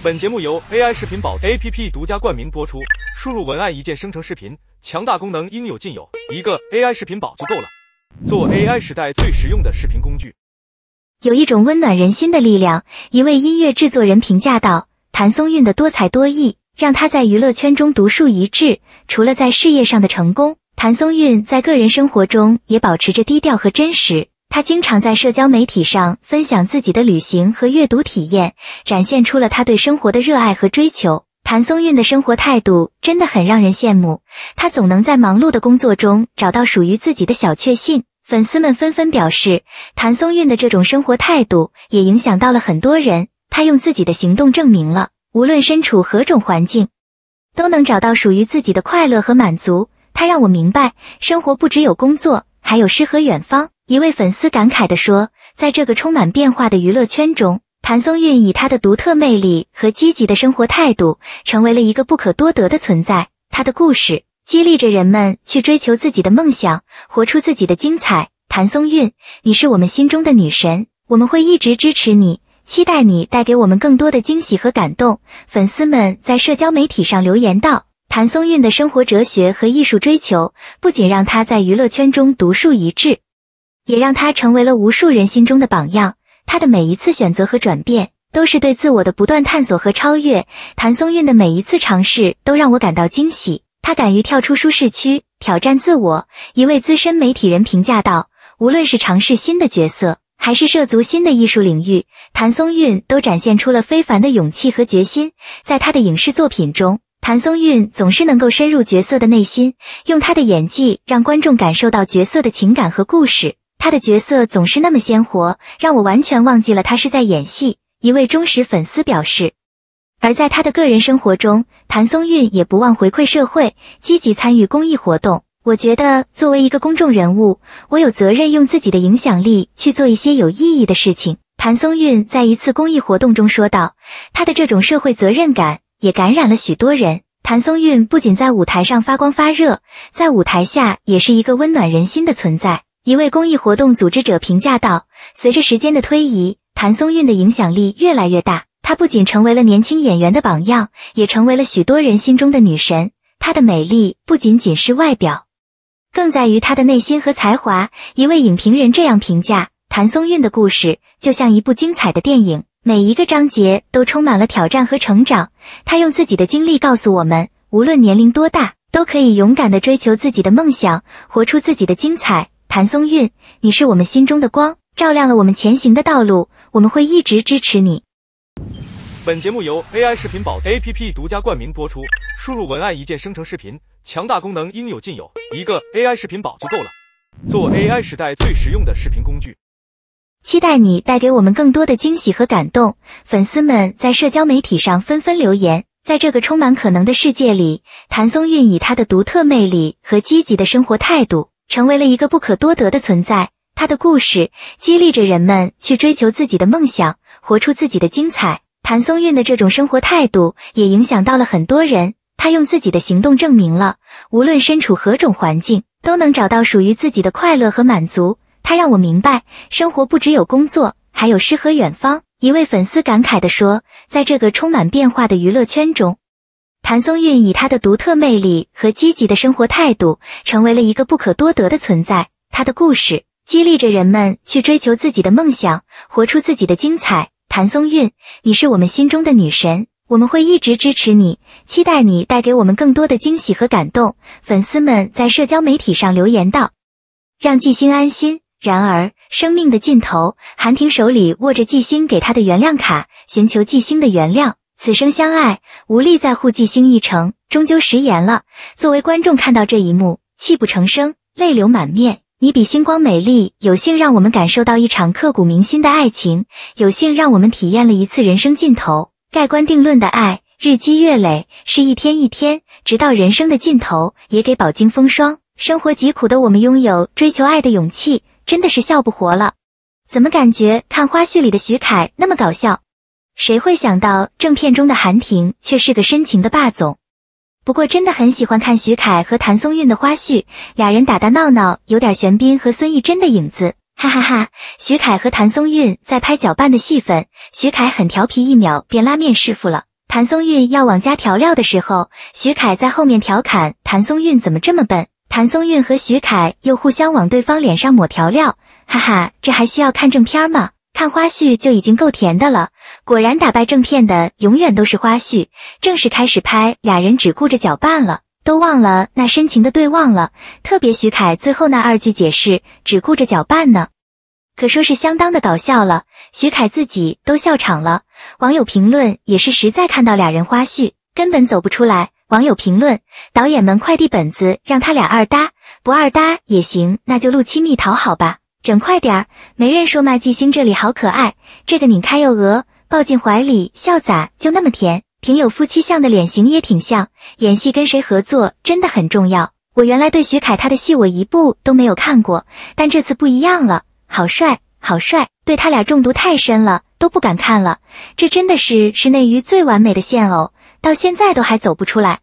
本节目由 AI 视频宝 APP 独家冠名播出，输入文案一键生成视频，强大功能应有尽有，一个 AI 视频宝就够了。做 AI 时代最实用的视频工具。有一种温暖人心的力量，一位音乐制作人评价道：“谭松韵的多才多艺，让她在娱乐圈中独树一帜。除了在事业上的成功，谭松韵在个人生活中也保持着低调和真实。”他经常在社交媒体上分享自己的旅行和阅读体验，展现出了他对生活的热爱和追求。谭松韵的生活态度真的很让人羡慕，她总能在忙碌的工作中找到属于自己的小确幸。粉丝们纷纷表示，谭松韵的这种生活态度也影响到了很多人。她用自己的行动证明了，无论身处何种环境，都能找到属于自己的快乐和满足。他让我明白，生活不只有工作，还有诗和远方。一位粉丝感慨地说，在这个充满变化的娱乐圈中，谭松韵以她的独特魅力和积极的生活态度，成为了一个不可多得的存在。她的故事激励着人们去追求自己的梦想，活出自己的精彩。谭松韵，你是我们心中的女神，我们会一直支持你，期待你带给我们更多的惊喜和感动。粉丝们在社交媒体上留言道：“谭松韵的生活哲学和艺术追求，不仅让她在娱乐圈中独树一帜。”也让他成为了无数人心中的榜样。他的每一次选择和转变，都是对自我的不断探索和超越。谭松韵的每一次尝试都让我感到惊喜。他敢于跳出舒适区，挑战自我。一位资深媒体人评价道：“无论是尝试新的角色，还是涉足新的艺术领域，谭松韵都展现出了非凡的勇气和决心。”在她的影视作品中，谭松韵总是能够深入角色的内心，用她的演技让观众感受到角色的情感和故事。他的角色总是那么鲜活，让我完全忘记了他是在演戏。一位忠实粉丝表示。而在他的个人生活中，谭松韵也不忘回馈社会，积极参与公益活动。我觉得作为一个公众人物，我有责任用自己的影响力去做一些有意义的事情。谭松韵在一次公益活动中说道。他的这种社会责任感也感染了许多人。谭松韵不仅在舞台上发光发热，在舞台下也是一个温暖人心的存在。一位公益活动组织者评价道：“随着时间的推移，谭松韵的影响力越来越大。她不仅成为了年轻演员的榜样，也成为了许多人心中的女神。她的美丽不仅仅是外表，更在于她的内心和才华。”一位影评人这样评价：“谭松韵的故事就像一部精彩的电影，每一个章节都充满了挑战和成长。她用自己的经历告诉我们，无论年龄多大，都可以勇敢地追求自己的梦想，活出自己的精彩。”谭松韵，你是我们心中的光，照亮了我们前行的道路。我们会一直支持你。本节目由 AI 视频宝 APP 独家冠名播出，输入文案一键生成视频，强大功能应有尽有，一个 AI 视频宝就够了。做 AI 时代最实用的视频工具，期待你带给我们更多的惊喜和感动。粉丝们在社交媒体上纷纷留言，在这个充满可能的世界里，谭松韵以她的独特魅力和积极的生活态度。成为了一个不可多得的存在，他的故事激励着人们去追求自己的梦想，活出自己的精彩。谭松韵的这种生活态度也影响到了很多人，他用自己的行动证明了，无论身处何种环境，都能找到属于自己的快乐和满足。他让我明白，生活不只有工作，还有诗和远方。一位粉丝感慨地说，在这个充满变化的娱乐圈中。谭松韵以她的独特魅力和积极的生活态度，成为了一个不可多得的存在。她的故事激励着人们去追求自己的梦想，活出自己的精彩。谭松韵，你是我们心中的女神，我们会一直支持你，期待你带给我们更多的惊喜和感动。粉丝们在社交媒体上留言道：“让纪星安心。”然而，生命的尽头，韩婷手里握着纪星给她的原谅卡，寻求纪星的原谅。此生相爱，无力再护寄星一程，终究食言了。作为观众看到这一幕，泣不成声，泪流满面。你比星光美丽，有幸让我们感受到一场刻骨铭心的爱情，有幸让我们体验了一次人生尽头盖棺定论的爱。日积月累，是一天一天，直到人生的尽头，也给饱经风霜、生活疾苦的我们拥有追求爱的勇气。真的是笑不活了，怎么感觉看花絮里的徐凯那么搞笑？谁会想到正片中的韩婷却是个深情的霸总？不过真的很喜欢看徐凯和谭松韵的花絮，俩人打打闹闹，有点玄彬和孙艺珍的影子。哈哈哈！徐凯和谭松韵在拍搅拌的戏份，徐凯很调皮，一秒变拉面师傅了。谭松韵要往加调料的时候，徐凯在后面调侃谭松韵怎么这么笨。谭松韵和徐凯又互相往对方脸上抹调料，哈哈，这还需要看正片吗？看花絮就已经够甜的了，果然打败正片的永远都是花絮。正式开始拍，俩人只顾着搅拌了，都忘了那深情的对望了。特别徐凯最后那二句解释，只顾着搅拌呢，可说是相当的搞笑了，徐凯自己都笑场了。网友评论也是实在看到俩人花絮，根本走不出来。网友评论：导演们快递本子让他俩二搭，不二搭也行，那就录亲密讨好吧。整快点儿！没人说麦纪星这里好可爱。这个拧开又额，抱进怀里，笑咋就那么甜，挺有夫妻相的脸型也挺像。演戏跟谁合作真的很重要。我原来对徐凯他的戏我一部都没有看过，但这次不一样了，好帅，好帅！对他俩中毒太深了，都不敢看了。这真的是是内娱最完美的现偶，到现在都还走不出来。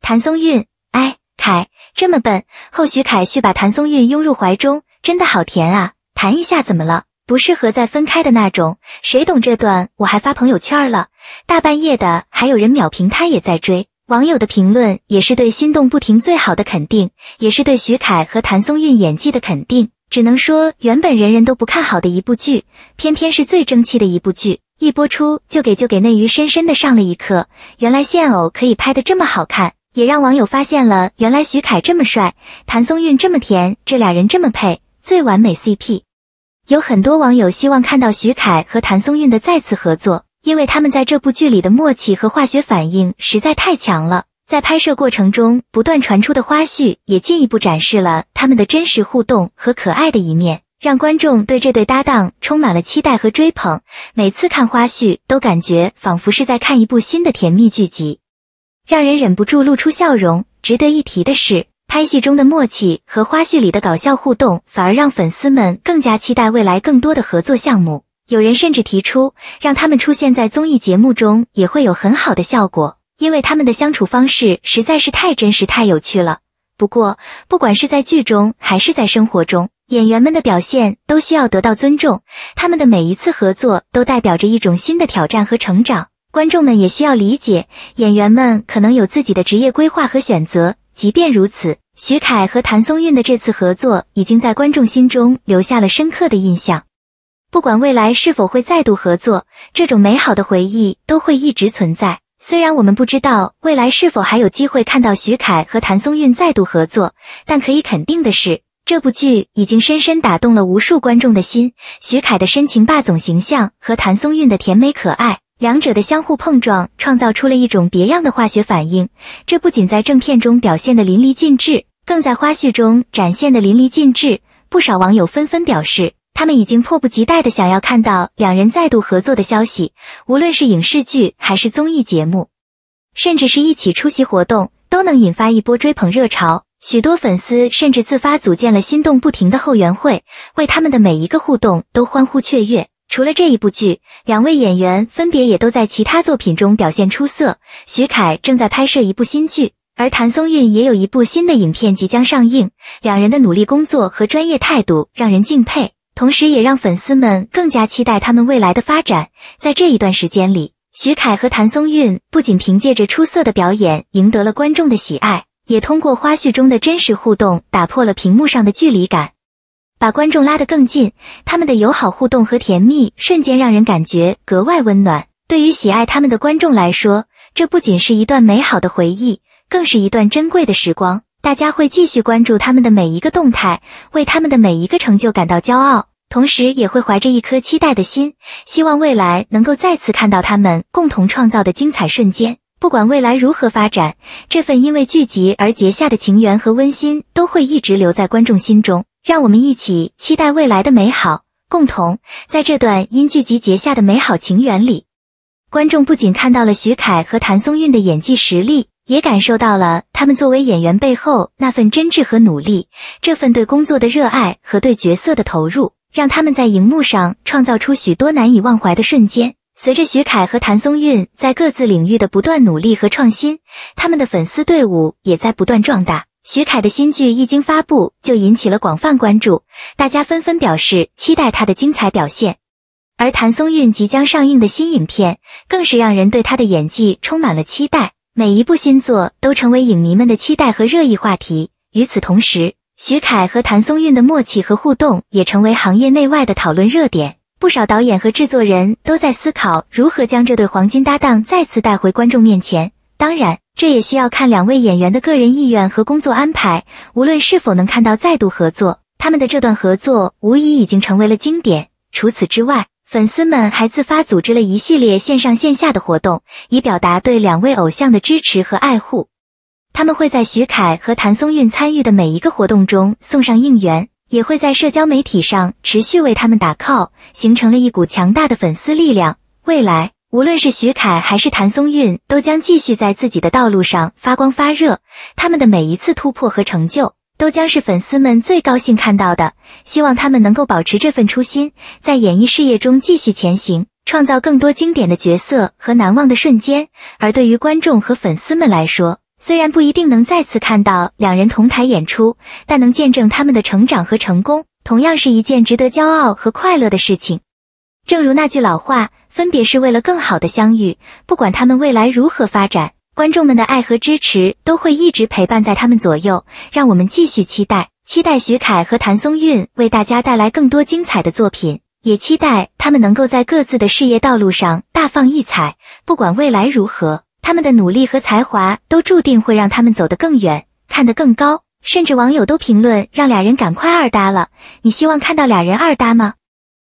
谭松韵，哎，凯这么笨。后徐凯去把谭松韵拥入怀中。真的好甜啊！谈一下怎么了？不适合再分开的那种。谁懂这段？我还发朋友圈了，大半夜的还有人秒评，他也在追。网友的评论也是对心动不停最好的肯定，也是对徐凯和谭松韵演技的肯定。只能说，原本人人都不看好的一部剧，偏偏是最争气的一部剧。一播出就给就给内娱深深的上了一课。原来现偶可以拍得这么好看，也让网友发现了原来徐凯这么帅，谭松韵这么甜，这俩人这么配。最完美 CP，有很多网友希望看到徐凯和谭松韵的再次合作，因为他们在这部剧里的默契和化学反应实在太强了。在拍摄过程中不断传出的花絮，也进一步展示了他们的真实互动和可爱的一面，让观众对这对搭档充满了期待和追捧。每次看花絮，都感觉仿佛是在看一部新的甜蜜剧集，让人忍不住露出笑容。值得一提的是。拍戏中的默契和花絮里的搞笑互动，反而让粉丝们更加期待未来更多的合作项目。有人甚至提出，让他们出现在综艺节目中也会有很好的效果，因为他们的相处方式实在是太真实、太有趣了。不过，不管是在剧中还是在生活中，演员们的表现都需要得到尊重。他们的每一次合作都代表着一种新的挑战和成长。观众们也需要理解，演员们可能有自己的职业规划和选择。即便如此，徐凯和谭松韵的这次合作已经在观众心中留下了深刻的印象。不管未来是否会再度合作，这种美好的回忆都会一直存在。虽然我们不知道未来是否还有机会看到徐凯和谭松韵再度合作，但可以肯定的是，这部剧已经深深打动了无数观众的心。徐凯的深情霸总形象和谭松韵的甜美可爱。两者的相互碰撞，创造出了一种别样的化学反应。这不仅在正片中表现的淋漓尽致，更在花絮中展现的淋漓尽致。不少网友纷纷表示，他们已经迫不及待地想要看到两人再度合作的消息。无论是影视剧，还是综艺节目，甚至是一起出席活动，都能引发一波追捧热潮。许多粉丝甚至自发组建了“心动不停”的后援会，为他们的每一个互动都欢呼雀跃。除了这一部剧，两位演员分别也都在其他作品中表现出色。徐凯正在拍摄一部新剧，而谭松韵也有一部新的影片即将上映。两人的努力工作和专业态度让人敬佩，同时也让粉丝们更加期待他们未来的发展。在这一段时间里，徐凯和谭松韵不仅凭借着出色的表演赢得了观众的喜爱，也通过花絮中的真实互动打破了屏幕上的距离感。把观众拉得更近，他们的友好互动和甜蜜瞬间让人感觉格外温暖。对于喜爱他们的观众来说，这不仅是一段美好的回忆，更是一段珍贵的时光。大家会继续关注他们的每一个动态，为他们的每一个成就感到骄傲，同时也会怀着一颗期待的心，希望未来能够再次看到他们共同创造的精彩瞬间。不管未来如何发展，这份因为聚集而结下的情缘和温馨都会一直留在观众心中。让我们一起期待未来的美好，共同在这段因剧集结下的美好情缘里。观众不仅看到了徐凯和谭松韵的演技实力，也感受到了他们作为演员背后那份真挚和努力。这份对工作的热爱和对角色的投入，让他们在荧幕上创造出许多难以忘怀的瞬间。随着徐凯和谭松韵在各自领域的不断努力和创新，他们的粉丝队伍也在不断壮大。徐凯的新剧一经发布就引起了广泛关注，大家纷纷表示期待他的精彩表现。而谭松韵即将上映的新影片更是让人对她的演技充满了期待。每一部新作都成为影迷们的期待和热议话题。与此同时，徐凯和谭松韵的默契和互动也成为行业内外的讨论热点。不少导演和制作人都在思考如何将这对黄金搭档再次带回观众面前。当然，这也需要看两位演员的个人意愿和工作安排。无论是否能看到再度合作，他们的这段合作无疑已经成为了经典。除此之外，粉丝们还自发组织了一系列线上线下的活动，以表达对两位偶像的支持和爱护。他们会在徐凯和谭松韵参与的每一个活动中送上应援，也会在社交媒体上持续为他们打 call，形成了一股强大的粉丝力量。未来。无论是许凯还是谭松韵，都将继续在自己的道路上发光发热。他们的每一次突破和成就，都将是粉丝们最高兴看到的。希望他们能够保持这份初心，在演艺事业中继续前行，创造更多经典的角色和难忘的瞬间。而对于观众和粉丝们来说，虽然不一定能再次看到两人同台演出，但能见证他们的成长和成功，同样是一件值得骄傲和快乐的事情。正如那句老话。分别是为了更好的相遇，不管他们未来如何发展，观众们的爱和支持都会一直陪伴在他们左右。让我们继续期待，期待徐凯和谭松韵为大家带来更多精彩的作品，也期待他们能够在各自的事业道路上大放异彩。不管未来如何，他们的努力和才华都注定会让他们走得更远，看得更高。甚至网友都评论让俩人赶快二搭了。你希望看到俩人二搭吗？